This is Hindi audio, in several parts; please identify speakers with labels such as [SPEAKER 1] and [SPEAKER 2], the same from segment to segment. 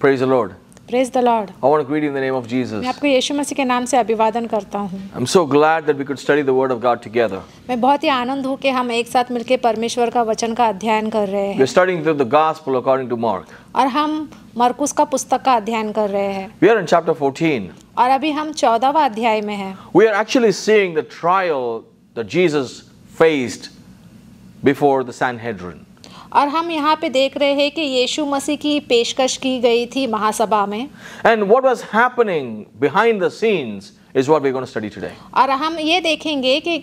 [SPEAKER 1] Praise the Lord.
[SPEAKER 2] Praise the Lord.
[SPEAKER 1] I want to greet you in the name of Jesus. मैं आपको
[SPEAKER 2] यीशु मसीह के नाम से अभिवादन करता हूँ.
[SPEAKER 1] I'm so glad that we could study the Word of God together.
[SPEAKER 2] मैं बहुत ही आनंद हूँ कि हम एक साथ मिलकर परमेश्वर का वचन का अध्ययन कर रहे हैं. We're
[SPEAKER 1] studying through the Gospel according to Mark.
[SPEAKER 2] और हम मरकुस का पुस्तक का अध्ययन कर रहे हैं.
[SPEAKER 1] We are in chapter 14.
[SPEAKER 2] और अभी हम अध्याय में हैं.
[SPEAKER 1] We are actually seeing the trial that Jesus faced before the Sanhedrin.
[SPEAKER 2] और हम यहाँ पे देख रहे हैं कि यीशु मसीह की पेशकश की गई थी महासभा में
[SPEAKER 1] and what was happening behind the scenes is what we are going to study today
[SPEAKER 2] और हम ये देखेंगे कि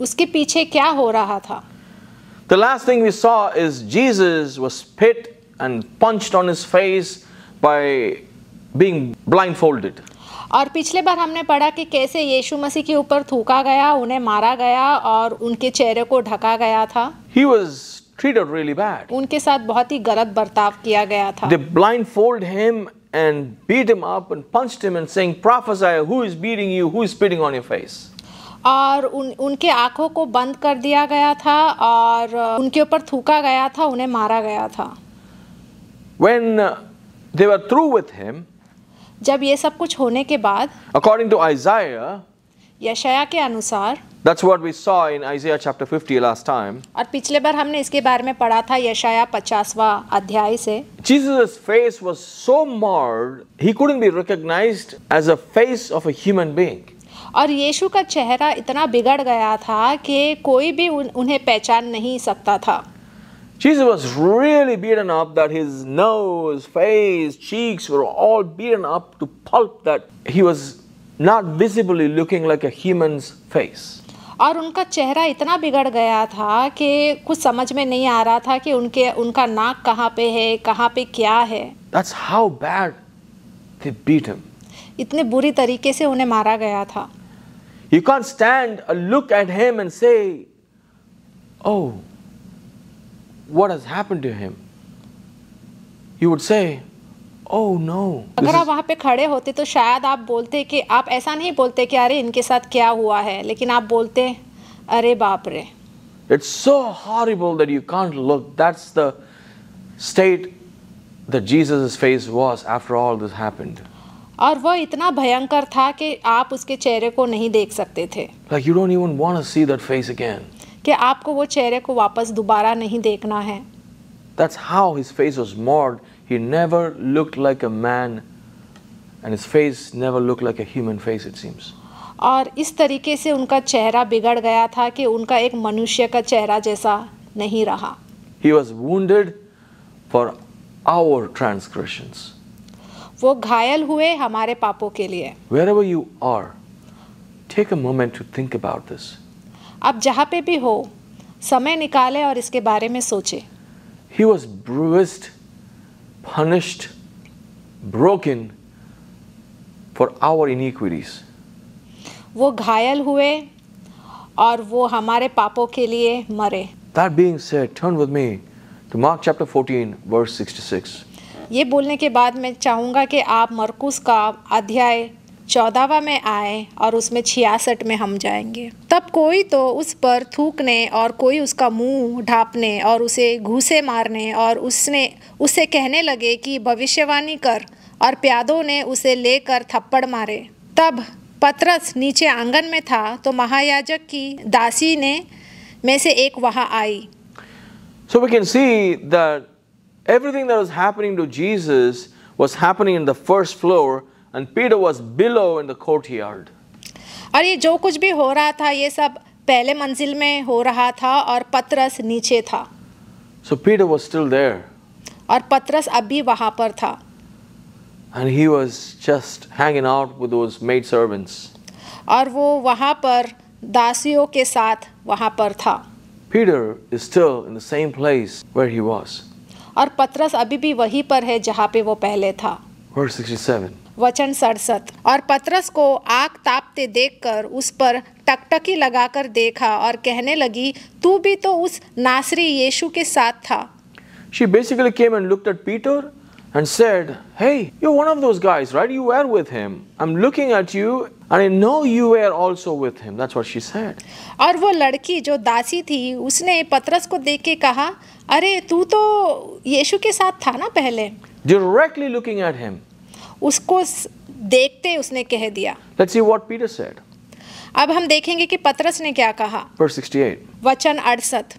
[SPEAKER 2] उसके पीछे क्या हो रहा था
[SPEAKER 1] the last thing we saw is Jesus was spit and punched on his face by being blindfolded
[SPEAKER 2] और पिछले बार हमने पढ़ा कि कैसे यीशु मसीह के ऊपर थूका गया उन्हें मारा गया और उनके चेहरे को ढका गया था
[SPEAKER 1] he was treated really bad.
[SPEAKER 2] unke sath bahut hi galat bartav kiya gaya tha
[SPEAKER 1] They blindfolded him and beat him up and punched him and saying, prophesy, who is beating you, who is spitting on your face?
[SPEAKER 2] और उन उनके आंखों को बंद कर दिया गया था और उनके ऊपर थूका गया था उन्हें मारा गया था
[SPEAKER 1] When they were through with him,
[SPEAKER 2] जब ये सब कुछ होने के बाद
[SPEAKER 1] according to Isaiah,
[SPEAKER 2] यशया के अनुसार
[SPEAKER 1] That's what we saw in Isaiah chapter 50 last time.
[SPEAKER 2] और पिछले बार हमने इसके बारे में पढ़ा था यशाया 50वां अध्याय से
[SPEAKER 1] Jesus' face was so marred, he couldn't be recognized as a face of a human being.
[SPEAKER 2] और यीशु का चेहरा इतना बिगड़ गया था कि कोई भी उन्हें पहचान नहीं सकता था
[SPEAKER 1] Jesus was really beaten up that his nose, face, cheeks were all beaten up to pulp that he was not visibly looking like a human's face.
[SPEAKER 2] और उनका चेहरा इतना बिगड़ गया था कि कुछ समझ में नहीं आ रहा था कि उनके उनका नाक कहाँ पे है कहाँ पे क्या है
[SPEAKER 1] That's how bad they beat him.
[SPEAKER 2] इतने बुरी तरीके से उन्हें मारा गया था
[SPEAKER 1] You can't stand a look at him and say, Oh, what has happened to him? You would say, oh oh, no
[SPEAKER 2] अगर आप वहाँ पे खड़े होते तो शायद आप बोलते कि आप ऐसा नहीं बोलते कि अरे इनके साथ क्या हुआ है लेकिन आप बोलते अरे बाप रे
[SPEAKER 1] it's so horrible that you can't look that's the state that Jesus face was after all this happened
[SPEAKER 2] और वो इतना भयंकर था कि आप उसके चेहरे को नहीं देख सकते
[SPEAKER 1] थे like you don't even want to see that face again
[SPEAKER 2] कि आपको वो चेहरे को वापस दोबारा नहीं देखना है
[SPEAKER 1] that's how his face was marred He never looked like a man and his face never looked like a human face it seems.
[SPEAKER 2] और इस तरीके से उनका चेहरा बिगड़ गया था कि उनका एक मनुष्य का चेहरा जैसा नहीं रहा
[SPEAKER 1] He was wounded for our transgressions.
[SPEAKER 2] वो घायल हुए हमारे पापों के लिए
[SPEAKER 1] Wherever you are, take a moment to think about this.
[SPEAKER 2] आप जहाँ पे भी हो समय निकालें और इसके बारे में
[SPEAKER 1] सोचें He was bruised punished, broken for our iniquities.
[SPEAKER 2] वो घायल हुए और वो हमारे पापों के लिए मरे
[SPEAKER 1] That being said, turn with me to Mark chapter 14, verse 66.
[SPEAKER 2] ये बोलने के बाद मैं चाहूँगा कि आप मरकुस का अध्याय चौदहवा में आए और उसमें छियासठ में हम जाएंगे तब कोई तो उस पर थूकने और कोई उसका मुंह ढापने और उसे घूसे मारने और उसने उसे कहने लगे कि भविष्यवाणी कर और प्यादों ने उसे लेकर थप्पड़ मारे तब पतरस नीचे आंगन में था तो महायाजक की दासी ने में से एक वहाँ आई
[SPEAKER 1] So we can see that everything that was happening to Jesus was happening in the first floor and Peter was below in the courtyard.
[SPEAKER 2] और ये जो कुछ भी हो रहा था ये सब पहले मंजिल में हो रहा था और पतरस नीचे था
[SPEAKER 1] So Peter was still there.
[SPEAKER 2] और पतरस अभी वहां पर था
[SPEAKER 1] And he was just hanging out with those maid servants.
[SPEAKER 2] और वो वहां पर दासियों के साथ वहां पर था
[SPEAKER 1] Peter is still in the same place where he was.
[SPEAKER 2] और पतरस अभी भी वहीं पर है जहां पे वो पहले था
[SPEAKER 1] Verse 67.
[SPEAKER 2] वचन सड़सठ और पतरस को आग तापते देखकर उस पर टकटकी लगाकर देखा और कहने लगी तू भी तो उस नासरी यीशु के साथ था
[SPEAKER 1] She basically came and looked at Peter and said, Hey, you're one of those guys, right? You were with him. I'm looking at you and I know you were also with him. That's what she said.
[SPEAKER 2] और वो लड़की जो दासी थी उसने पतरस को देख के कहा अरे तू तो यीशु के साथ था ना पहले
[SPEAKER 1] directly looking at him
[SPEAKER 2] उसको देखते उसने कह दिया
[SPEAKER 1] let's see what peter said
[SPEAKER 2] अब हम देखेंगे कि पतरस ने क्या कहा
[SPEAKER 1] verse 68
[SPEAKER 2] वचन 68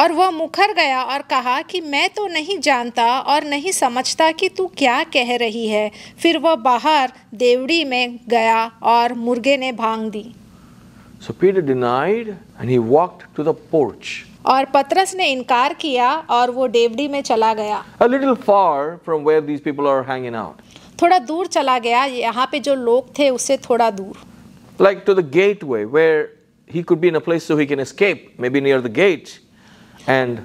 [SPEAKER 2] और वह मुखर गया और कहा कि मैं तो नहीं जानता और नहीं समझता कि तू क्या कह रही है फिर वह बाहर देवड़ी में गया और मुर्गे ने भांग दी
[SPEAKER 1] So Peter denied and he walked to the porch.
[SPEAKER 2] और पतरस ने इनकार किया और वो डेवडी में चला गया
[SPEAKER 1] A little far from where these people are hanging out.
[SPEAKER 2] थोड़ा दूर चला गया यहाँ पे जो लोग थे उससे थोड़ा दूर
[SPEAKER 1] Like to the gateway where he could be in a place so he can escape, maybe near the gate and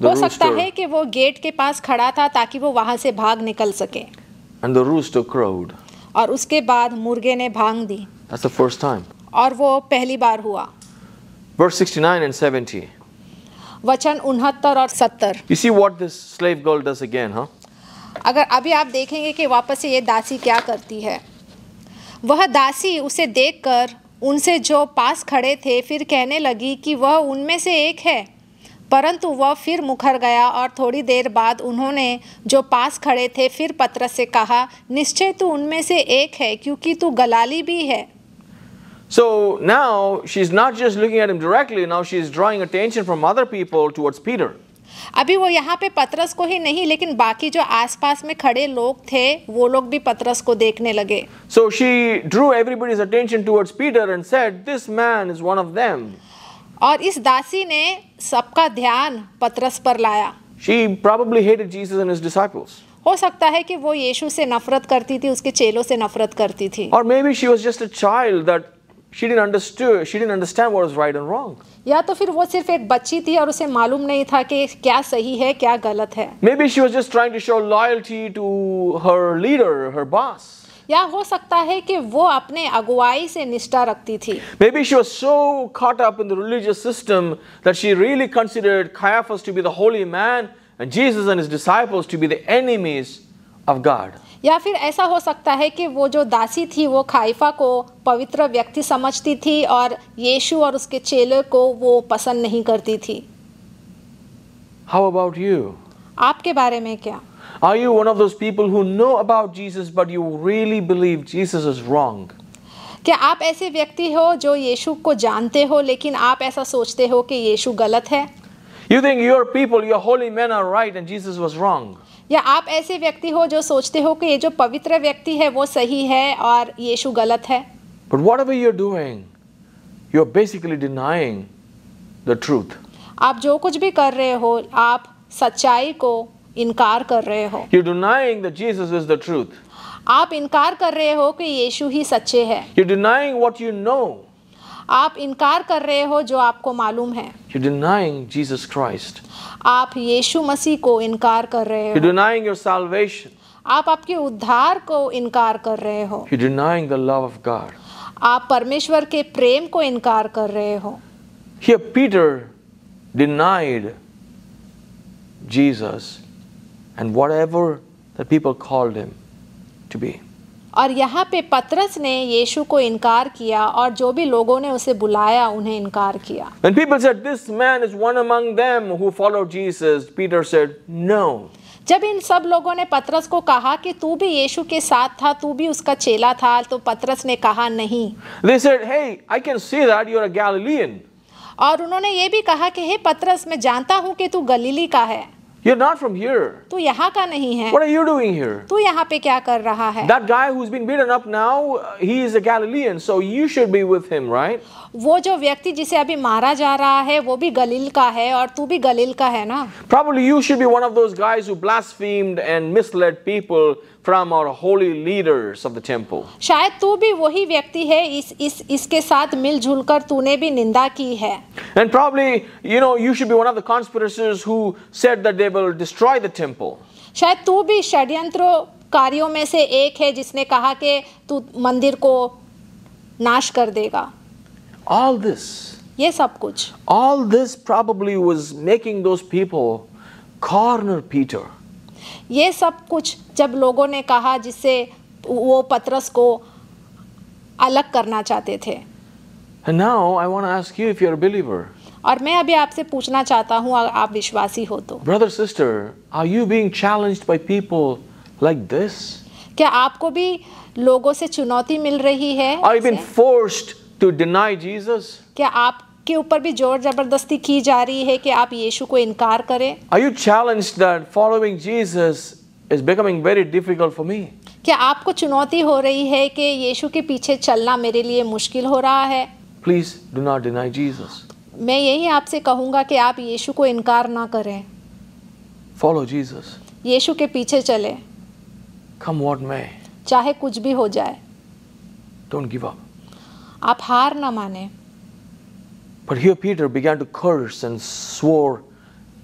[SPEAKER 1] the हो सकता है
[SPEAKER 2] कि वो गेट के पास खड़ा था ताकि वो वहां से भाग निकल सके
[SPEAKER 1] And the rooster crowed.
[SPEAKER 2] और उसके बाद मुर्गे ने भांग दी
[SPEAKER 1] That's the first time.
[SPEAKER 2] और वो पहली बार हुआ
[SPEAKER 1] verse 69 and 70
[SPEAKER 2] वचन उनहत्तर और सत्तर
[SPEAKER 1] you see what this slave girl does again huh
[SPEAKER 2] अगर अभी आप देखेंगे कि वापस से ये दासी क्या करती है वह दासी उसे देखकर उनसे जो पास खड़े थे फिर कहने लगी कि वह उनमें से एक है परंतु वह फिर मुखर गया और थोड़ी देर बाद उन्होंने जो पास खड़े थे फिर पत्र से कहा निश्चय तू उनमें से एक है क्योंकि तू गलाली भी है
[SPEAKER 1] So now she's not just looking at him directly, now she's drawing attention from other people towards Peter.
[SPEAKER 2] अभी वो यहाँ पे पतरस को ही नहीं लेकिन बाकी जो आसपास में खड़े लोग थे वो लोग भी पतरस को देखने लगे
[SPEAKER 1] so she drew everybody's attention towards Peter and said this man is one of them
[SPEAKER 2] और इस दासी ने सबका ध्यान पतरस पर लाया
[SPEAKER 1] she probably hated Jesus and his disciples.
[SPEAKER 2] हो सकता है कि वो यीशु से नफरत करती थी उसके चेलों से नफरत करती थी
[SPEAKER 1] और maybe she was just a child that she didn't understand. she didn't understand what was right and wrong
[SPEAKER 2] या तो फिर वो सिर्फ एक बच्ची थी और उसे मालूम नहीं था कि क्या सही है क्या गलत है
[SPEAKER 1] maybe she was just trying to show loyalty to her leader her boss
[SPEAKER 2] या हो सकता है कि वो अपने अगुवाई से निष्ठा रखती थी
[SPEAKER 1] maybe she was so caught up in the religious system that she really considered Caiaphas to be the holy man and Jesus and his disciples to be the enemies of God
[SPEAKER 2] या फिर ऐसा हो सकता है कि वो जो दासी थी वो खाइफा को पवित्र व्यक्ति समझती थी और यीशु और उसके चेले को वो पसंद नहीं करती थी
[SPEAKER 1] हाउ अबाउट यू
[SPEAKER 2] आपके बारे में क्या
[SPEAKER 1] are you one of those people who know about Jesus but you really believe Jesus is wrong
[SPEAKER 2] क्या आप ऐसे व्यक्ति हो जो यीशु को जानते हो लेकिन आप ऐसा सोचते हो कि यीशु गलत है
[SPEAKER 1] you think your people your holy man are right and Jesus was wrong
[SPEAKER 2] या आप ऐसे व्यक्ति हो जो सोचते हो कि ये जो पवित्र व्यक्ति है वो सही है और यीशु गलत है
[SPEAKER 1] but whatever you're doing you are basically denying the truth
[SPEAKER 2] आप जो कुछ भी कर रहे हो आप सच्चाई को इनकार कर रहे हो
[SPEAKER 1] you denying that Jesus is the truth
[SPEAKER 2] आप इनकार कर रहे हो कि यीशु ही सच्चे हैं
[SPEAKER 1] you denying what you know
[SPEAKER 2] आप इनकार कर रहे हो जो आपको मालूम है
[SPEAKER 1] You're denying Jesus Christ.
[SPEAKER 2] आप यीशु मसीह को इनकार कर रहे हो You're
[SPEAKER 1] denying your salvation.
[SPEAKER 2] आप आपके उद्धार को इनकार कर रहे हो
[SPEAKER 1] You're denying the love of God.
[SPEAKER 2] आप परमेश्वर के प्रेम को इनकार कर रहे हो
[SPEAKER 1] Here Peter denied Jesus and whatever that people called him to be.
[SPEAKER 2] और यहाँ पे पतरस ने यीशु को इनकार किया और जो भी लोगों ने उसे बुलाया उन्हें इनकार किया
[SPEAKER 1] When people said this man is one among them who followed Jesus, Peter said no.
[SPEAKER 2] जब इन सब लोगों ने पतरस को कहा कि तू भी यीशु के साथ था तू भी उसका चेला था तो पतरस ने कहा नहीं
[SPEAKER 1] They said, hey, I can see that you're a Galilean.
[SPEAKER 2] और उन्होंने ये भी कहा कि हे hey, पतरस मैं जानता हूँ कि तू गलीली का है
[SPEAKER 1] You're not from here.
[SPEAKER 2] तू यहाँ का नहीं है. What are you doing here? तू यहाँ पे क्या कर रहा है? That
[SPEAKER 1] guy who's been beaten up now, uh, he is a Galilean, so you should be with him, right?
[SPEAKER 2] वो जो व्यक्ति जिसे अभी मारा जा रहा है वो भी गलील का है और तू भी गलील का है ना
[SPEAKER 1] problem you should be one of those guys who blasphemed and misled people from our holy leaders of the temple
[SPEAKER 2] शायद तू भी वही व्यक्ति है इस इस इसके साथ मिलजुल कर तूने भी निंदा की है
[SPEAKER 1] and problem you know you should be one of the conspirators who said that they will destroy the temple
[SPEAKER 2] शायद तू भी षड्यंत्रों कार्यों में से एक है जिसने कहा कि तू मंदिर को नाश कर देगा
[SPEAKER 1] All this. ये सब कुछ. All this probably was making those people corner Peter.
[SPEAKER 2] ये सब कुछ जब लोगों ने कहा जिससे वो पतरस को अलग करना चाहते थे.
[SPEAKER 1] And now I want to ask you if you're a believer.
[SPEAKER 2] और मैं अभी आपसे पूछना चाहता हूँ अगर आप विश्वासी हो
[SPEAKER 1] तो Brother, sister, are you being challenged by people like this?
[SPEAKER 2] क्या आपको भी लोगों से चुनौती मिल रही है I've been
[SPEAKER 1] forced. to deny Jesus?
[SPEAKER 2] क्या आप के ऊपर भी जोर जबरदस्ती की जा रही है कि आप यीशु को इनकार करें?
[SPEAKER 1] Are you challenged that following Jesus is becoming very difficult for me?
[SPEAKER 2] क्या आपको चुनौती हो रही है कि यीशु के पीछे चलना मेरे लिए मुश्किल हो रहा है?
[SPEAKER 1] Please do not deny Jesus.
[SPEAKER 2] मैं यही आपसे कहूंगा कि आप यीशु को इनकार ना करें
[SPEAKER 1] फॉलो जीसस
[SPEAKER 2] यीशु के पीछे चलें कम व्हाट मे चाहे कुछ भी हो जाए डोंट गिव अप आप हार ना माने
[SPEAKER 1] But here Peter began to curse and swore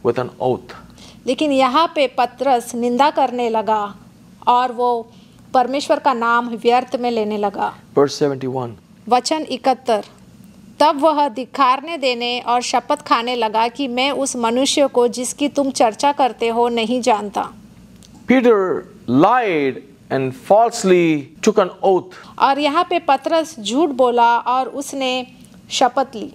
[SPEAKER 1] with an oath.
[SPEAKER 2] लेकिन यहाँ पे पत्रस निंदा करने लगा और वो परमेश्वर का नाम व्यर्थ में लेने लगा
[SPEAKER 1] Verse 71.
[SPEAKER 2] वचन इकहत्तर तब वह धिखारने देने और शपथ खाने लगा कि मैं उस मनुष्य को जिसकी तुम चर्चा करते हो नहीं जानता
[SPEAKER 1] Peter lied and falsely took an oath.
[SPEAKER 2] और यहाँ पे पतरस झूठ बोला और उसने
[SPEAKER 1] शपथ ली.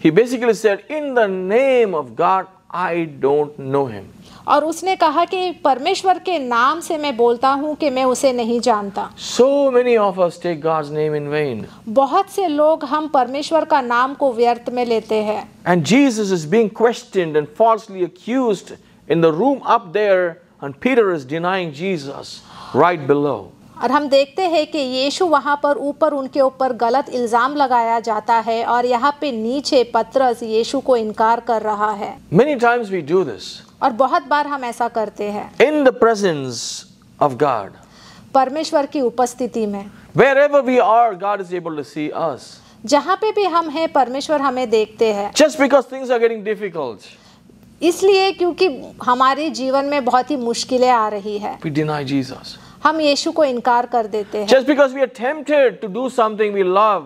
[SPEAKER 1] He basically said, in the name of God, I don't know him.
[SPEAKER 2] और उसने कहा कि परमेश्वर के नाम से मैं बोलता हूँ कि मैं उसे नहीं जानता.
[SPEAKER 1] So many of us take God's name in vain.
[SPEAKER 2] बहुत से लोग हम परमेश्वर का नाम को व्यर्थ में लेते हैं.
[SPEAKER 1] And Jesus is being questioned and falsely accused in the room up there. and Peter is denying Jesus right below.
[SPEAKER 2] और हम देखते हैं कि यीशु वहाँ पर ऊपर उनके ऊपर गलत इल्ज़ाम लगाया जाता है और यहाँ पे नीचे पत्रस यीशु को इनकार कर रहा है
[SPEAKER 1] Many times we do this.
[SPEAKER 2] और बहुत बार हम ऐसा करते हैं
[SPEAKER 1] in the presence of God
[SPEAKER 2] परमेश्वर की उपस्थिति में
[SPEAKER 1] wherever we are God is able to see us
[SPEAKER 2] जहाँ पे भी हम हैं परमेश्वर हमें देखते हैं
[SPEAKER 1] just because things are getting difficult
[SPEAKER 2] इसलिए क्योंकि हमारे जीवन में बहुत ही मुश्किलें आ रही है
[SPEAKER 1] We deny Jesus.
[SPEAKER 2] हम यीशु को इनकार कर देते हैं Just
[SPEAKER 1] because we are tempted to do something we love.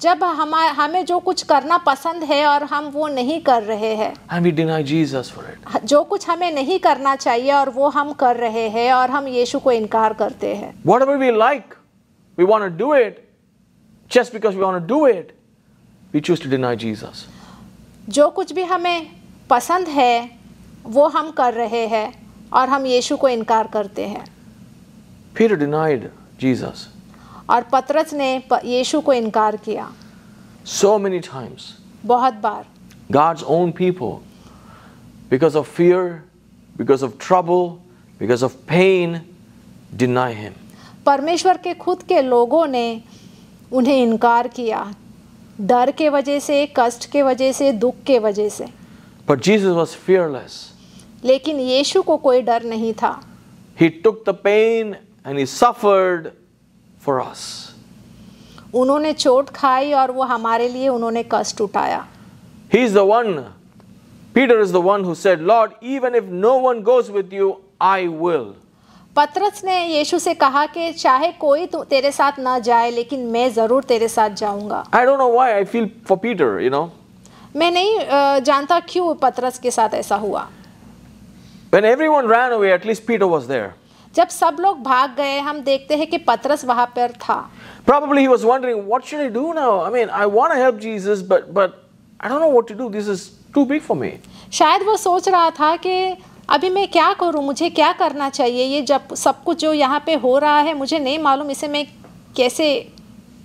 [SPEAKER 2] जब हम हमें जो कुछ करना पसंद है और हम वो नहीं कर रहे हैं
[SPEAKER 1] And we deny Jesus for it.
[SPEAKER 2] जो कुछ हमें नहीं करना चाहिए और वो हम कर रहे हैं और हम यीशु को इनकार करते हैं
[SPEAKER 1] Whatever we like, we want to do it. Just because we want to do it, we choose to deny Jesus.
[SPEAKER 2] जो कुछ भी हमें पसंद है वो हम कर रहे हैं और हम यीशु को इनकार करते हैं
[SPEAKER 1] फिर डिनाइड जीसस
[SPEAKER 2] और पतरस ने यीशु को इनकार किया
[SPEAKER 1] सो मेनी टाइम्स बहुत बार God's own people because of fear because of trouble because of pain deny him
[SPEAKER 2] परमेश्वर के खुद के लोगों ने उन्हें इनकार किया डर के वजह से कष्ट के वजह से दुख के वजह से
[SPEAKER 1] But Jesus was fearless.
[SPEAKER 2] लेकिन यीशु को कोई डर नहीं था.
[SPEAKER 1] He took the pain and he suffered for us.
[SPEAKER 2] उन्होंने चोट खाई और वो हमारे लिए उन्होंने कष्ट उठाया.
[SPEAKER 1] He is the one. Peter is the one who said, Lord, even if no one goes with you, I will.
[SPEAKER 2] पतरस ने यीशु से कहा कि चाहे कोई तेरे साथ ना जाए लेकिन मैं जरूर तेरे साथ जाऊंगा
[SPEAKER 1] I don't know why. I feel for Peter. You know.
[SPEAKER 2] मैं नहीं जानता क्यों पतरस के साथ ऐसा हुआ
[SPEAKER 1] When everyone ran away, at least Peter was there.
[SPEAKER 2] जब सब लोग भाग गए हम देखते हैं कि पतरस वहां पर था
[SPEAKER 1] Probably he was wondering what should I do now? I mean, I want to help Jesus but but I don't know what to do. This is too big for me. शायद वो
[SPEAKER 2] सोच रहा था कि अभी मैं क्या करूं मुझे क्या करना चाहिए ये जब सब कुछ जो यहाँ पे हो रहा है मुझे नहीं मालूम इसे मैं कैसे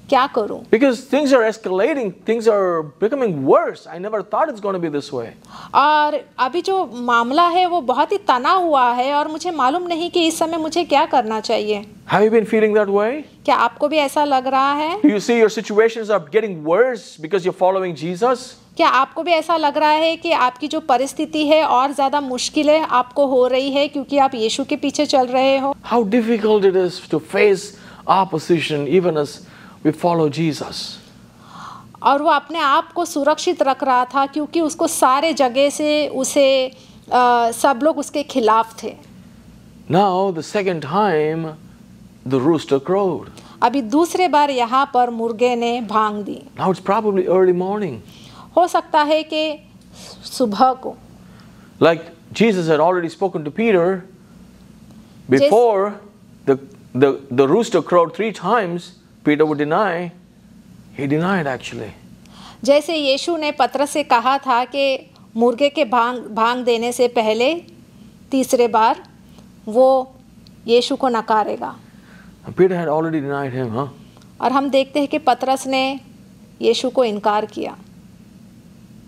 [SPEAKER 2] क्या करूं
[SPEAKER 1] because things are escalating things are becoming worse i never thought it's going to be this way
[SPEAKER 2] और अभी जो मामला है वो बहुत ही तना हुआ है और मुझे मालूम नहीं कि इस समय मुझे क्या करना चाहिए
[SPEAKER 1] Have you been feeling that way?
[SPEAKER 2] क्या आपको भी ऐसा लग रहा है?
[SPEAKER 1] Do you see your situations are getting worse because you're following Jesus?
[SPEAKER 2] क्या आपको भी ऐसा लग रहा है कि आपकी जो परिस्थिति है और ज़्यादा मुश्किलें आपको हो रही है क्योंकि आप यीशु के पीछे चल रहे हो?
[SPEAKER 1] How difficult it is to face opposition even as we follow Jesus
[SPEAKER 2] और वो अपने आप को सुरक्षित रख रहा था क्योंकि उसको सारे जगह से उसे आ, सब लोग उसके खिलाफ थे नाउ द अभी दूसरे बार यहाँ पर मुर्गे ने भांग दी
[SPEAKER 1] नाउ अर्ली मॉर्निंग
[SPEAKER 2] हो सकता है कि सुबह को
[SPEAKER 1] like Jesus had already spoken to Peter before the rooster crowed three times Peter would deny, he denied actually.
[SPEAKER 2] जैसे यीशु ने पत्र से कहा था कि मुर्गे के भांग भांग देने से पहले तीसरे बार वो यीशु को नकारेगा
[SPEAKER 1] Peter had already denied him, huh?
[SPEAKER 2] और हम देखते हैं कि पत्रस ने यीशु को इनकार किया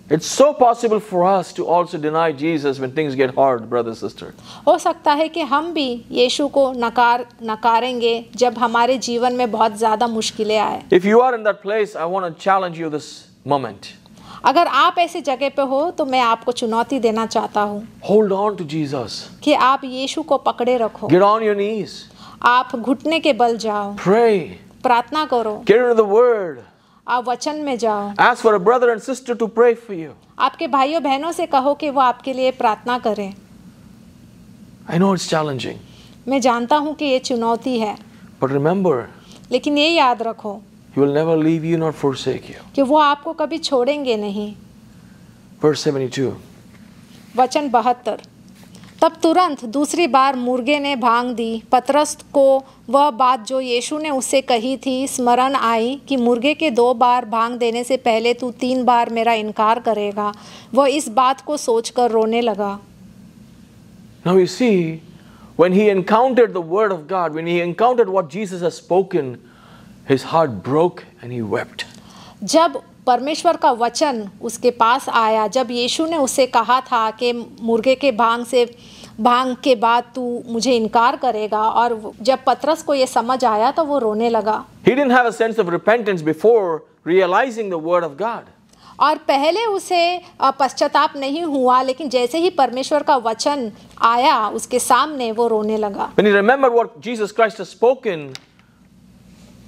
[SPEAKER 1] It's so possible for us to also deny Jesus when things get hard, brother, sister.
[SPEAKER 2] हो सकता है कि हम भी यीशु को नकार नकारेंगे जब हमारे जीवन में बहुत ज्यादा मुश्किलें आए
[SPEAKER 1] If you are in that place, I want to challenge you this moment.
[SPEAKER 2] अगर आप ऐसी जगह पे हो तो मैं आपको चुनौती देना चाहता हूँ
[SPEAKER 1] होल्ड ऑन टू जीसस
[SPEAKER 2] कि आप यीशु को पकड़े रखो गेट
[SPEAKER 1] ऑन योर नीज
[SPEAKER 2] आप घुटने के बल जाओ प्रे प्रार्थना करो
[SPEAKER 1] गेट इन द वर्ड
[SPEAKER 2] आप वचन में जाओ
[SPEAKER 1] Ask for a brother and sister to pray for you.
[SPEAKER 2] आपके भाइयों बहनों से कहो कि वो आपके लिए प्रार्थना करें
[SPEAKER 1] I know it's challenging.
[SPEAKER 2] मैं जानता हूँ कि ये चुनौती है But remember, लेकिन ये याद रखो
[SPEAKER 1] He will never leave you nor forsake you.
[SPEAKER 2] कि वो आपको कभी छोड़ेंगे नहीं
[SPEAKER 1] Verse 72.
[SPEAKER 2] वचन बहत्तर तब तुरंत दूसरी बार मुर्गे ने भांग दी पतरस को वह बात जो यीशु ने उससे कही थी स्मरण आई कि मुर्गे के दो बार भांग देने से पहले तू तीन बार मेरा इनकार करेगा वह इस बात को सोचकर रोने
[SPEAKER 1] लगा Now you see, when he encountered the word of God, when he encountered what Jesus has spoken, his heart broke and he wept.
[SPEAKER 2] जब परमेश्वर का वचन उसके पास आया जब यीशु ने उसे कहा था कि मुर्गे के भांग से भांग के बाद तू मुझे इनकार करेगा और जब पतरस को ये समझ आया तो वो रोने लगा
[SPEAKER 1] He didn't have a sense of repentance before realizing the word of God.
[SPEAKER 2] और पहले उसे पश्चाताप नहीं हुआ लेकिन जैसे ही परमेश्वर का वचन आया उसके सामने वो रोने लगा
[SPEAKER 1] When he remembered what Jesus Christ has spoken,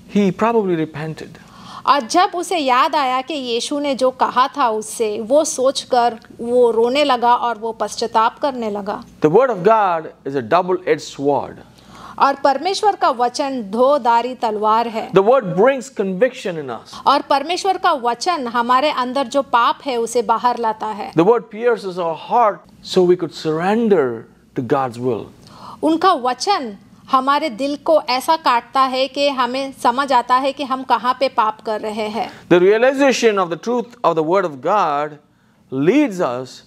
[SPEAKER 1] he probably repented.
[SPEAKER 2] और जब उसे याद आया कि यीशु ने जो कहा था उससे वो सोचकर वो रोने लगा और वो पश्चाताप करने लगा
[SPEAKER 1] the word of God is a double edge sword
[SPEAKER 2] और परमेश्वर का वचन दो दारी तलवार है
[SPEAKER 1] The word brings conviction in us.
[SPEAKER 2] और परमेश्वर का वचन हमारे अंदर जो पाप है उसे बाहर लाता है
[SPEAKER 1] The word pierces our heart so we could surrender to God's will.
[SPEAKER 2] उनका वचन हमारे दिल को ऐसा काटता है कि हमें समझ आता है कि हम कहाँ पे पाप कर रहे हैं
[SPEAKER 1] the realisation of the truth of the word of God leads us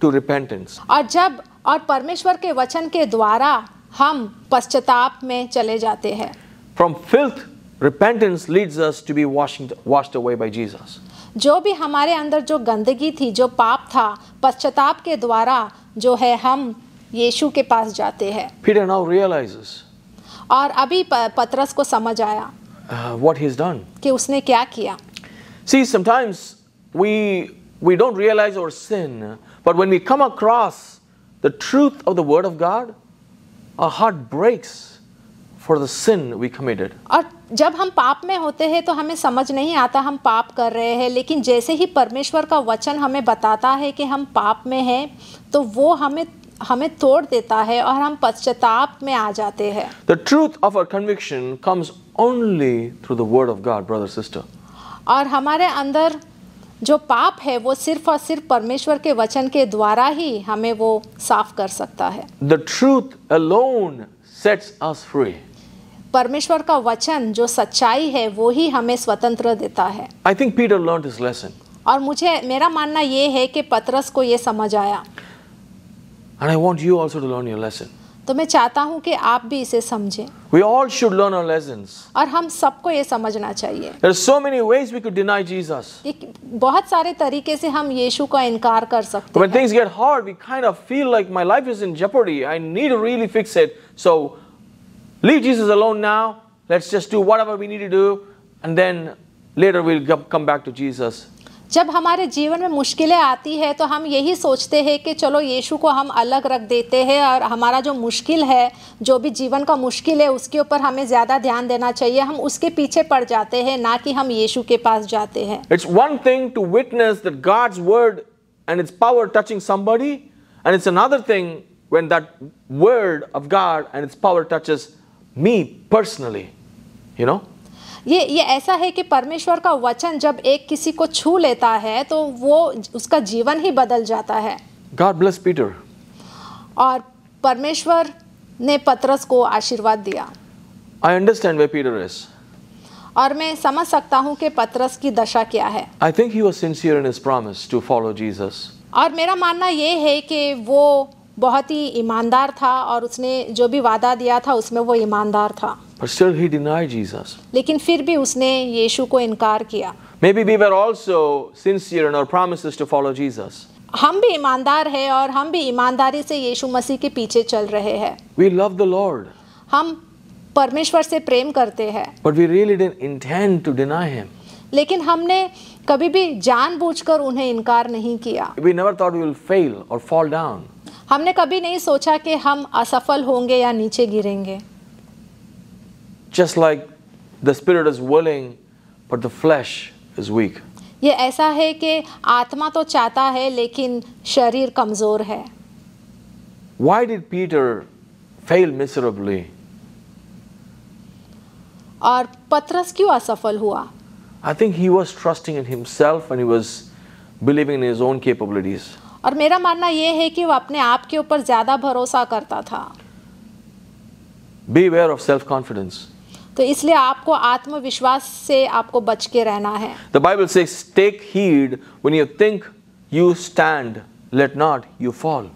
[SPEAKER 1] to repentance
[SPEAKER 2] और जब और परमेश्वर के वचन के द्वारा हम पश्चाताप में चले जाते हैं
[SPEAKER 1] from filth repentance leads us to be washing washed away by Jesus
[SPEAKER 2] जो भी हमारे अंदर जो गंदगी थी जो पाप था पश्चाताप के द्वारा जो है हम यीशु के पास जाते हैं
[SPEAKER 1] Peter now realizes
[SPEAKER 2] और अभी पतरस को समझ आया
[SPEAKER 1] uh, what he's done
[SPEAKER 2] कि उसने क्या किया
[SPEAKER 1] See sometimes we we don't realize our sin but when we come across the truth of the word of God our heart breaks for the sin we committed.
[SPEAKER 2] और जब हम पाप में होते हैं तो हमें समझ नहीं आता हम पाप कर रहे हैं लेकिन जैसे ही परमेश्वर का वचन हमें बताता है कि हम पाप में हैं तो वो हमें हमें तोड़ देता है और हम पश्चाताप में आ जाते हैं
[SPEAKER 1] the truth of our conviction comes only through the word of God brother sister
[SPEAKER 2] और हमारे अंदर जो पाप है वो सिर्फ और सिर्फ परमेश्वर के वचन के द्वारा ही हमें वो साफ कर सकता है
[SPEAKER 1] the truth alone sets us free
[SPEAKER 2] परमेश्वर का वचन जो सच्चाई है वो ही हमें स्वतंत्र देता है
[SPEAKER 1] I think Peter learn this lesson
[SPEAKER 2] और मुझे मेरा मानना ये है कि पतरस को ये समझ आया
[SPEAKER 1] And I want you also to learn your lesson.
[SPEAKER 2] तो मैं चाहता हूँ कि आप भी इसे समझें
[SPEAKER 1] We all should learn our lessons.
[SPEAKER 2] और हम सबको ये समझना चाहिए
[SPEAKER 1] There are so many ways we could deny Jesus.
[SPEAKER 2] बहुत सारे तरीके से हम यीशु का इनकार कर सकते
[SPEAKER 1] When things get hard, we kind of feel like my life is in jeopardy. I need to really fix it. So leave Jesus alone now. Let's just do whatever we need to do, and then later we'll come back to Jesus
[SPEAKER 2] जब हमारे जीवन में मुश्किलें आती है तो हम यही सोचते हैं कि चलो यीशु को हम अलग रख देते हैं और हमारा जो मुश्किल है जो भी जीवन का मुश्किल है उसके ऊपर हमें ज़्यादा ध्यान देना चाहिए हम उसके पीछे पड़ जाते हैं ना कि हम यीशु के पास जाते हैं
[SPEAKER 1] it's one thing to witness that God's word and its power touching somebody and it's another thing when that word of God and its power touches me personally you know
[SPEAKER 2] ये ये ऐसा है कि परमेश्वर का वचन जब एक किसी को छू लेता है तो वो उसका जीवन ही बदल जाता है
[SPEAKER 1] गॉड ब्लेस पीटर
[SPEAKER 2] और परमेश्वर ने पतरस को आशीर्वाद दिया
[SPEAKER 1] I understand way Peter is
[SPEAKER 2] और मैं समझ सकता हूँ कि पतरस की दशा क्या है
[SPEAKER 1] I think he was sincere in his promise to follow Jesus
[SPEAKER 2] और मेरा मानना ये है कि वो बहुत ही ईमानदार था और उसने जो भी वादा दिया था उसमें वो ईमानदार था
[SPEAKER 1] But still he denied Jesus.
[SPEAKER 2] लेकिन फिर भी उसने यीशु को इनकार किया
[SPEAKER 1] Maybe we were also sincere in our promises to follow Jesus.
[SPEAKER 2] हम भी ईमानदार हैं और हम भी ईमानदारी से यीशु मसीह के पीछे चल रहे हैं
[SPEAKER 1] We love the Lord.
[SPEAKER 2] हम परमेश्वर से प्रेम करते हैं
[SPEAKER 1] But we really didn't intend to deny him.
[SPEAKER 2] लेकिन हमने कभी भी जानबूझकर उन्हें इनकार नहीं किया
[SPEAKER 1] We never thought we will fail or fall down.
[SPEAKER 2] हमने कभी नहीं सोचा कि हम असफल होंगे या नीचे गिरेंगे
[SPEAKER 1] just like the spirit is willing, but the flesh is weak.
[SPEAKER 2] ये ऐसा है कि आत्मा तो चाहता है लेकिन शरीर कमजोर है
[SPEAKER 1] Why did Peter fail miserably?
[SPEAKER 2] और पतरस क्यों असफल हुआ
[SPEAKER 1] I think he was trusting in himself and he was believing in his own capabilities.
[SPEAKER 2] और मेरा मानना यह कि वो अपने आप के ऊपर ज्यादा भरोसा करता था
[SPEAKER 1] Be aware of self confidence.
[SPEAKER 2] तो इसलिए आपको आत्मविश्वास से आपको बच के रहना है
[SPEAKER 1] the Bible says take heed when you think you stand let not you fall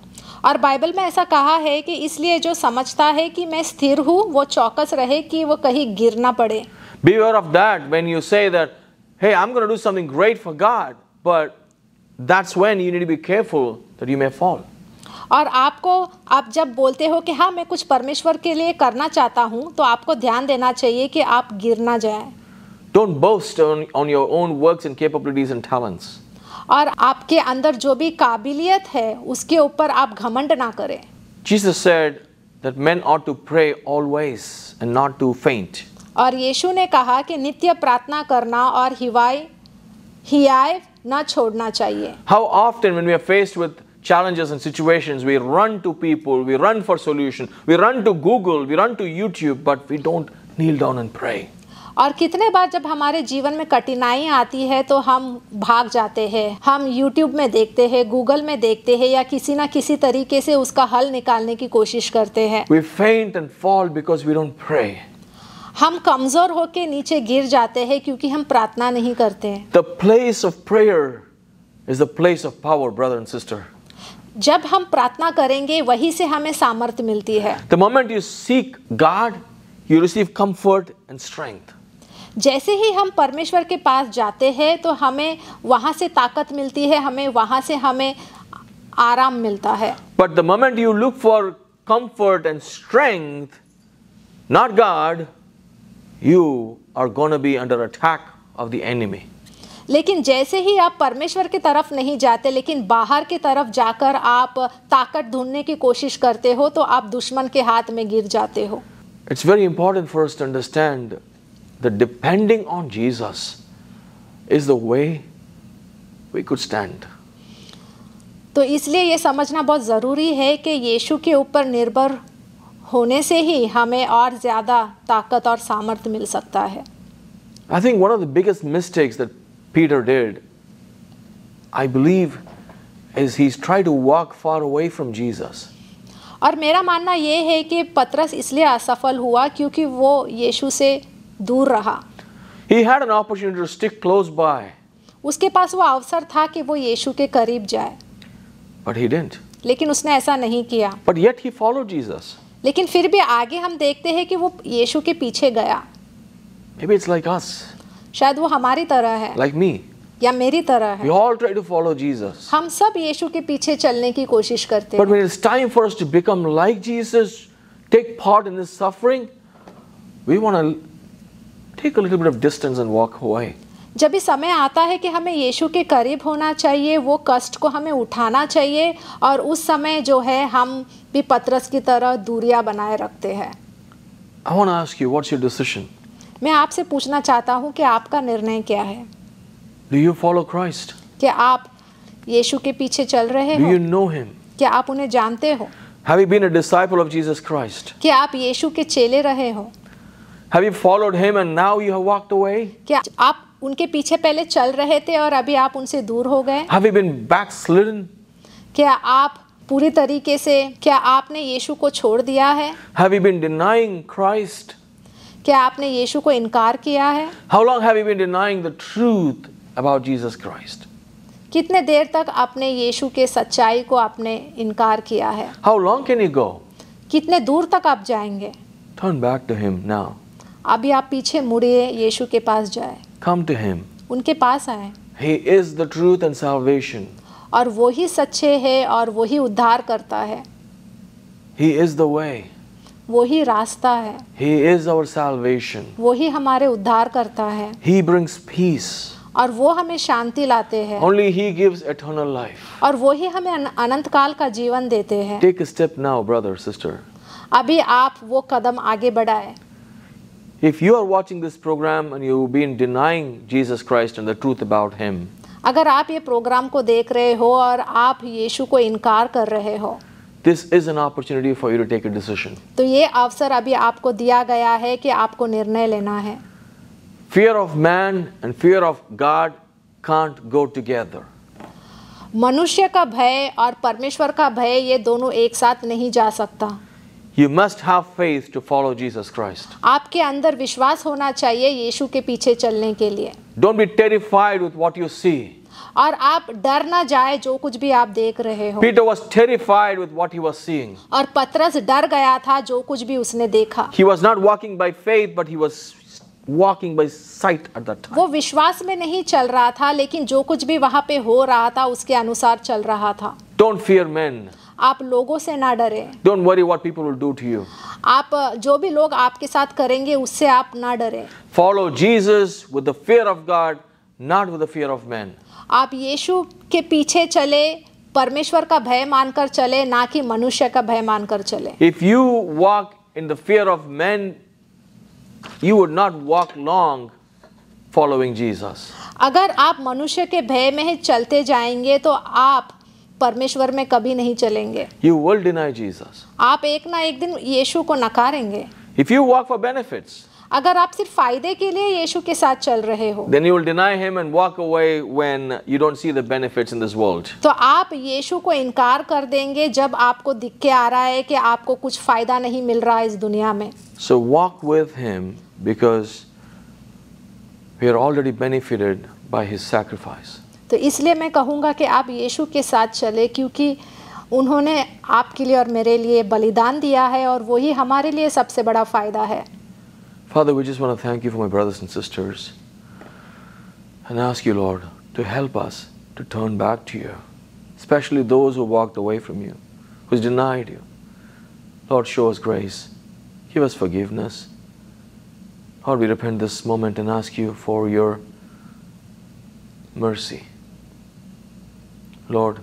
[SPEAKER 2] और बाइबल में ऐसा कहा है कि इसलिए जो समझता है कि मैं स्थिर हूँ वो चौकस रहे कि वो कहीं गिर ना पड़े
[SPEAKER 1] be beware of that when you say do something great for God but that's when you need be careful you may fall
[SPEAKER 2] और आपको आप जब बोलते हो कि हाँ मैं कुछ परमेश्वर के लिए करना चाहता हूँ तो आपको ध्यान देना चाहिए कि आप गिर ना जाए
[SPEAKER 1] Don't boast on, on your own works and capabilities and talents.
[SPEAKER 2] और आपके अंदर जो भी काबिलियत है उसके ऊपर आप घमंड ना करें
[SPEAKER 1] Jesus said that men ought to pray always and not to faint.
[SPEAKER 2] और यीशु ने कहा कि नित्य प्रार्थना करना और हिवाय हियाय ना छोड़ना चाहिए.
[SPEAKER 1] How often when we are faced with challenges and situations, we run to people, we run for solution, we run to Google, we run to YouTube, but we don't kneel down and pray.
[SPEAKER 2] और कितने बार जब हमारे जीवन में कठिनाइयाँ आती है तो हम भाग जाते हैं हम YouTube में देखते हैं Google में देखते हैं या किसी ना किसी तरीके से उसका हल निकालने की कोशिश करते हैं
[SPEAKER 1] We faint and fall because we don't pray.
[SPEAKER 2] हम कमजोर होकर नीचे गिर जाते हैं क्योंकि हम प्रार्थना नहीं करते
[SPEAKER 1] The place of prayer is the place of power, brother and sister.
[SPEAKER 2] जब हम प्रार्थना करेंगे वही से हमें सामर्थ्य मिलती है
[SPEAKER 1] the moment you seek God you receive comfort and strength
[SPEAKER 2] जैसे ही हम परमेश्वर के पास जाते हैं तो हमें वहां से ताकत मिलती है हमें वहां से हमें आराम मिलता है
[SPEAKER 1] but the moment you look for comfort and strength not God, you are gone be under attack of the enemy
[SPEAKER 2] लेकिन जैसे ही आप परमेश्वर की तरफ नहीं जाते लेकिन बाहर की तरफ जाकर आप ताकत ढूंढने की कोशिश करते हो तो आप दुश्मन के हाथ में गिर जाते हो
[SPEAKER 1] it's very important for to understand the depending on Jesus is the way we could stand
[SPEAKER 2] तो इसलिए ये समझना बहुत ज़रूरी है कि यीशु के ऊपर निर्भर होने से ही हमें और ज़्यादा ताकत और सामर्थ्य मिल सकता है
[SPEAKER 1] I think one of the biggest mistakes that Peter did, I believe, is he's tried to walk far away from Jesus.
[SPEAKER 2] और मेरा मानना ये है कि पतरस इसलिए असफल हुआ क्योंकि वो यीशु से दूर रहा
[SPEAKER 1] He had an opportunity to stick close by.
[SPEAKER 2] उसके पास वो अवसर था कि वो यीशु के करीब जाए But he didn't. लेकिन उसने ऐसा नहीं किया
[SPEAKER 1] But yet he followed Jesus.
[SPEAKER 2] लेकिन फिर भी आगे हम देखते हैं कि वो यीशु के पीछे गया
[SPEAKER 1] Maybe it's like us.
[SPEAKER 2] शायद वो हमारी तरह है लाइक like मी या मेरी तरह
[SPEAKER 1] है We all try to follow Jesus.
[SPEAKER 2] हम सब यीशु के पीछे चलने की कोशिश करते हैं. But
[SPEAKER 1] when it's time for us to become like Jesus, take part in this suffering, we want to take a little bit of distance and walk away.
[SPEAKER 2] जब भी समय आता है कि हमें यीशु के करीब होना चाहिए वो कष्ट को हमें उठाना चाहिए और उस समय जो है हम भी पतरस की तरह दूरियां बनाए रखते हैं I
[SPEAKER 1] want to ask you, what's your decision?
[SPEAKER 2] मैं आपसे पूछना चाहता हूँ कि आपका निर्णय क्या है
[SPEAKER 1] Do you follow Christ?
[SPEAKER 2] क्या आप यीशु के पीछे चल रहे हो? Do you know him? क्या आप उन्हें जानते हो?
[SPEAKER 1] Have you been a disciple of Jesus Christ?
[SPEAKER 2] क्या आप यीशु के चेले रहे हो?
[SPEAKER 1] Have you followed him and now you have walked away?
[SPEAKER 2] क्या आप उनके पीछे पहले चल रहे थे और अभी आप उनसे दूर हो गए?
[SPEAKER 1] Have you been backslidden?
[SPEAKER 2] क्या आप पूरी तरीके से क्या आपने यीशु को छोड़ दिया है?
[SPEAKER 1] Have you been denying Christ?
[SPEAKER 2] क्या आपने यीशु को इनकार किया है
[SPEAKER 1] how long have you been denying the truth about Jesus Christ
[SPEAKER 2] कितने देर तक आपने यीशु के सच्चाई को आपने इनकार किया है
[SPEAKER 1] how long can you go
[SPEAKER 2] कितने दूर तक आप जाएंगे
[SPEAKER 1] turn back to him now
[SPEAKER 2] अभी आप पीछे मुड़िए यीशु के पास जाए कम टू हिम उनके पास आए
[SPEAKER 1] he is the truth and salvation
[SPEAKER 2] और वो ही सच्चे है और वो ही उद्धार करता है
[SPEAKER 1] ही इज द वे
[SPEAKER 2] वो ही रास्ता है
[SPEAKER 1] He is our salvation.
[SPEAKER 2] वो ही हमारे उद्धार करता है
[SPEAKER 1] He brings peace.
[SPEAKER 2] और वो हमें शांति लाते हैं
[SPEAKER 1] Only he gives eternal life.
[SPEAKER 2] और वो ही हमें अनंत काल का जीवन देते हैं
[SPEAKER 1] Take a step now, brother, sister.
[SPEAKER 2] अभी आप वो कदम आगे बढ़ाएं
[SPEAKER 1] If you are watching this program and you've been denying Jesus Christ and the truth about him,
[SPEAKER 2] अगर आप ये प्रोग्राम को देख रहे हो और आप यीशु को इनकार कर रहे हो
[SPEAKER 1] this is an opportunity for you to take a decision
[SPEAKER 2] तो ये अवसर अभी आपको दिया गया है कि आपको निर्णय लेना है
[SPEAKER 1] fear of man and fear of God can't go together
[SPEAKER 2] मनुष्य का भय और परमेश्वर का भय ये दोनों एक साथ नहीं जा सकता
[SPEAKER 1] You must have faith to follow Jesus Christ.
[SPEAKER 2] आपके अंदर विश्वास होना चाहिए यीशु के पीछे चलने के लिए
[SPEAKER 1] Don't be terrified with what you see.
[SPEAKER 2] और आप डर ना जाए जो कुछ भी आप देख रहे हो
[SPEAKER 1] Peter was terrified with what he was seeing.
[SPEAKER 2] और पतरस डर गया था जो कुछ भी उसने देखा
[SPEAKER 1] He was not walking by faith but he was walking by sight at that time.
[SPEAKER 2] वो विश्वास में नहीं चल रहा था लेकिन जो कुछ भी वहाँ पे हो रहा था उसके अनुसार चल रहा था
[SPEAKER 1] Don't fear men.
[SPEAKER 2] आप लोगों से ना डरे
[SPEAKER 1] Don't worry what people will do to you.
[SPEAKER 2] आप जो भी लोग आपके साथ करेंगे उससे आप ना डरे
[SPEAKER 1] Follow Jesus with the fear of God, not with the fear of men.
[SPEAKER 2] आप यीशु के पीछे चले परमेश्वर का भय मानकर चले ना कि मनुष्य का भय मानकर चले
[SPEAKER 1] if you walk in the fear of man you would not walk long following Jesus
[SPEAKER 2] अगर आप मनुष्य के भय में चलते जाएंगे तो आप परमेश्वर में कभी नहीं चलेंगे
[SPEAKER 1] यू विल डिनाई जीसस
[SPEAKER 2] आप एक ना एक दिन यीशु को नकारेंगे
[SPEAKER 1] if you walk for benefits
[SPEAKER 2] अगर आप सिर्फ फायदे के लिए यीशु के साथ चल रहे हो
[SPEAKER 1] then you will deny him and walk away when you don't see the benefits in this world
[SPEAKER 2] तो आप यीशु को इनकार कर देंगे जब आपको दिख के आ रहा है कि आपको कुछ फायदा नहीं मिल रहा इस दुनिया में
[SPEAKER 1] so walk with him because we are already benefited by his sacrifice
[SPEAKER 2] तो इसलिए मैं कहूंगा कि आप यीशु के साथ चले क्योंकि उन्होंने आपके लिए और मेरे लिए बलिदान दिया है और वही हमारे लिए सबसे बड़ा फ़ायदा है
[SPEAKER 1] Father, we just want to thank you for my brothers and sisters and ask you, Lord, to help us to turn back to you, especially those who walked away from you, who's denied you. Lord, show us grace. Give us forgiveness. Lord, we repent this moment and ask you for your mercy. Lord,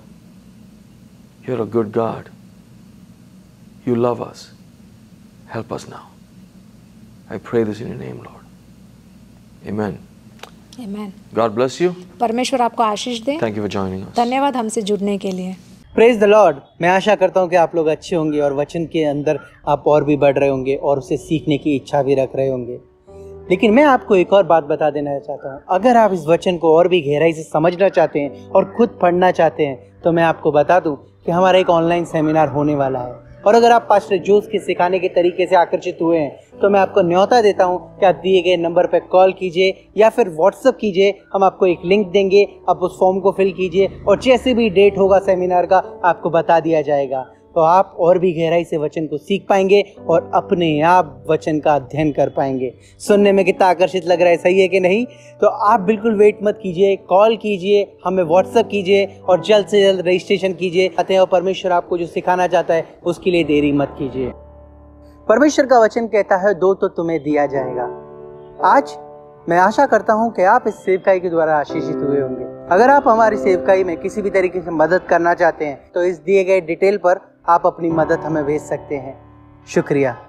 [SPEAKER 1] you're a good God. You love us. Help us now. I pray this in your name, Lord. Amen. Amen. God bless you.
[SPEAKER 2] परमेश्वर आपको आशीष दे
[SPEAKER 3] Thank you for joining us.
[SPEAKER 2] धन्यवाद हमसे जुड़ने के लिए
[SPEAKER 3] प्रेज द लॉर्ड मैं आशा करता हूँ कि आप लोग अच्छे होंगे और वचन के अंदर आप और भी बढ़ रहे होंगे और उसे सीखने की इच्छा भी रख रहे होंगे लेकिन मैं आपको एक और बात बता देना चाहता हूँ अगर आप इस वचन को और भी गहराई से समझना चाहते हैं और खुद पढ़ना चाहते हैं तो मैं आपको बता दूँ कि हमारा एक ऑनलाइन सेमिनार होने वाला है और अगर आप पास्टर जोस के सिखाने के तरीके से आकर्षित हुए हैं तो मैं आपको न्योता देता हूँ कि आप दिए गए नंबर पर कॉल कीजिए या फिर व्हाट्सअप कीजिए हम आपको एक लिंक देंगे आप उस फॉर्म को फिल कीजिए और जैसे भी डेट होगा सेमिनार का आपको बता दिया जाएगा तो आप और भी गहराई से वचन को सीख पाएंगे और अपने आप वचन का अध्ययन कर पाएंगे सुनने में कितना आकर्षित लग रहा है सही है कि नहीं तो आप बिल्कुल वेट मत कीजिए कॉल कीजिए हमें व्हाट्सअप कीजिए और जल्द से जल्द रजिस्ट्रेशन कीजिए अतः परमेश्वर आपको जो सिखाना चाहता है उसके लिए देरी मत कीजिए परमेश्वर का वचन कहता है दो तो तुम्हें दिया जाएगा आज मैं आशा करता हूं कि आप इस सेवकाई के द्वारा आशीषित हुए होंगे अगर आप हमारी सेवकाई में किसी भी तरीके से मदद करना चाहते हैं तो इस दिए गए डिटेल पर आप अपनी मदद हमें भेज सकते हैं शुक्रिया